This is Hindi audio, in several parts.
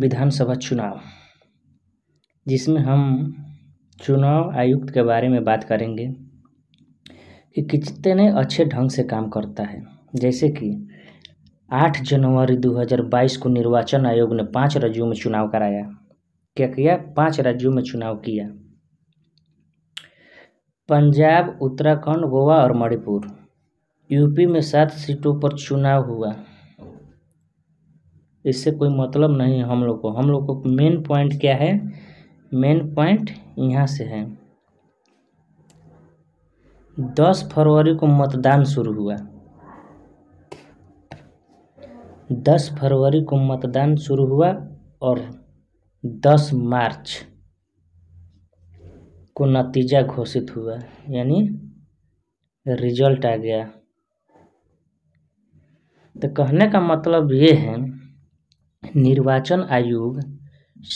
विधानसभा चुनाव जिसमें हम चुनाव आयुक्त के बारे में बात करेंगे कि कितने अच्छे ढंग से काम करता है जैसे कि 8 जनवरी 2022 को निर्वाचन आयोग ने पांच राज्यों में चुनाव कराया क्या किया पांच राज्यों में चुनाव किया पंजाब उत्तराखंड गोवा और मणिपुर यूपी में सात सीटों पर चुनाव हुआ इससे कोई मतलब नहीं हम लोग को हम लोग को मेन पॉइंट क्या है मेन पॉइंट यहाँ से है दस फरवरी को मतदान शुरू हुआ दस फरवरी को मतदान शुरू हुआ और दस मार्च को नतीजा घोषित हुआ यानी रिजल्ट आ गया तो कहने का मतलब ये है निर्वाचन आयोग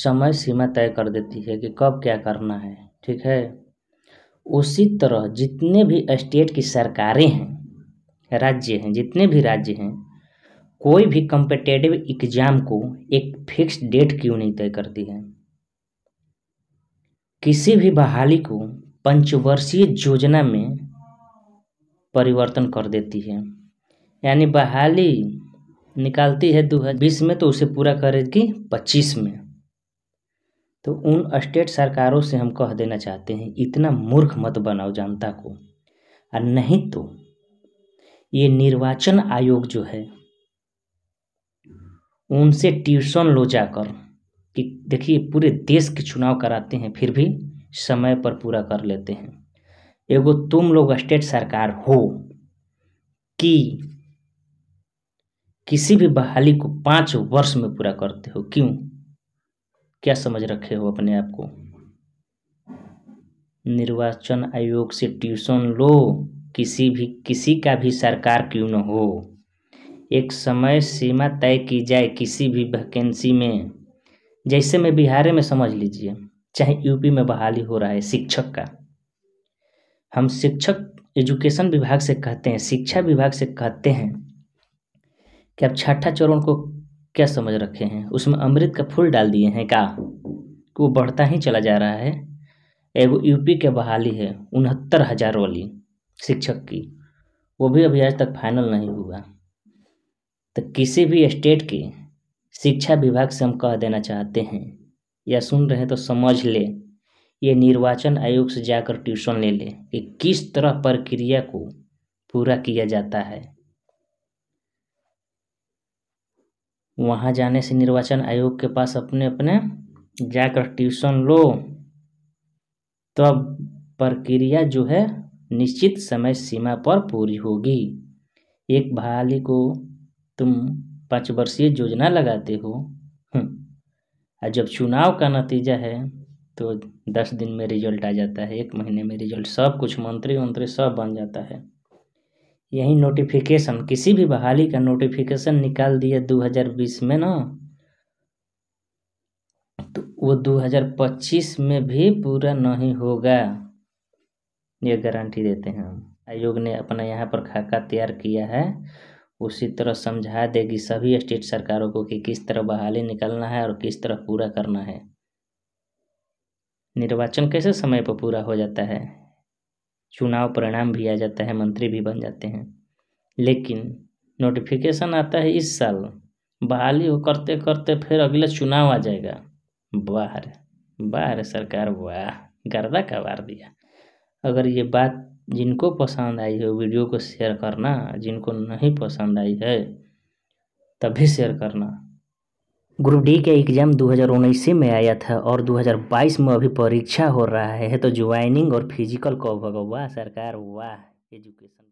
समय सीमा तय कर देती है कि कब क्या करना है ठीक है उसी तरह जितने भी स्टेट की सरकारें हैं राज्य हैं जितने भी राज्य हैं कोई भी कम्पिटेटिव एग्जाम को एक फिक्स डेट क्यों नहीं तय करती है किसी भी बहाली को पंचवर्षीय योजना में परिवर्तन कर देती है यानी बहाली निकालती है दो हज़ार बीस में तो उसे पूरा करेगी पच्चीस में तो उन स्टेट सरकारों से हम कह देना चाहते हैं इतना मूर्ख मत बनाओ जनता को और नहीं तो ये निर्वाचन आयोग जो है उनसे ट्यूशन लो जाकर कि देखिए पूरे देश के चुनाव कराते हैं फिर भी समय पर पूरा कर लेते हैं एगो तुम लोग स्टेट सरकार हो कि किसी भी बहाली को पाँच वर्ष में पूरा करते हो क्यों क्या समझ रखे हो अपने आप को निर्वाचन आयोग से ट्यूशन लो किसी भी किसी का भी सरकार क्यों न हो एक समय सीमा तय की जाए किसी भी वैकेंसी में जैसे मैं बिहार में समझ लीजिए चाहे यूपी में बहाली हो रहा है शिक्षक का हम शिक्षक एजुकेशन विभाग से कहते हैं शिक्षा विभाग से कहते हैं कि आप छठा चरण को क्या समझ रखे हैं उसमें अमृत का फूल डाल दिए हैं का कि वो बढ़ता ही चला जा रहा है एगो यूपी के बहाली है उनहत्तर हज़ार वाली शिक्षक की वो भी अभी आज तक फाइनल नहीं हुआ तो किसी भी स्टेट के शिक्षा विभाग से हम कह देना चाहते हैं या सुन रहे हैं तो समझ ले ये निर्वाचन आयोग से जाकर ट्यूशन ले ले कि किस तरह प्रक्रिया को पूरा किया जाता है वहाँ जाने से निर्वाचन आयोग के पास अपने अपने जाकर ट्यूशन लो तब प्रक्रिया जो है निश्चित समय सीमा पर पूरी होगी एक बहाली को तुम पाँच वर्षीय योजना लगाते हो हम्म। और जब चुनाव का नतीजा है तो दस दिन में रिजल्ट आ जाता है एक महीने में रिजल्ट सब कुछ मंत्री मंत्री सब बन जाता है यही नोटिफिकेशन किसी भी बहाली का नोटिफिकेशन निकाल दिया 2020 में ना तो वो 2025 में भी पूरा नहीं होगा ये गारंटी देते हैं हम आयोग ने अपना यहाँ पर खाका तैयार किया है उसी तरह समझा देगी सभी स्टेट सरकारों को कि किस तरह बहाली निकालना है और किस तरह पूरा करना है निर्वाचन कैसे समय पर पूरा हो जाता है चुनाव परिणाम भी आ जाता है मंत्री भी बन जाते हैं लेकिन नोटिफिकेशन आता है इस साल बहाली हो करते करते फिर अगले चुनाव आ जाएगा बाहर बाहर सरकार वाह गर्दा का वार दिया अगर ये बात जिनको पसंद आई है वीडियो को शेयर करना जिनको नहीं पसंद आई है तभी शेयर करना ग्रुप डी का एग्ज़ाम दो हज़ार में आया था और 2022 में अभी परीक्षा हो रहा है तो ज्वाइनिंग और फिजिकल कब होगा वाह सरकार वाह एजुकेशन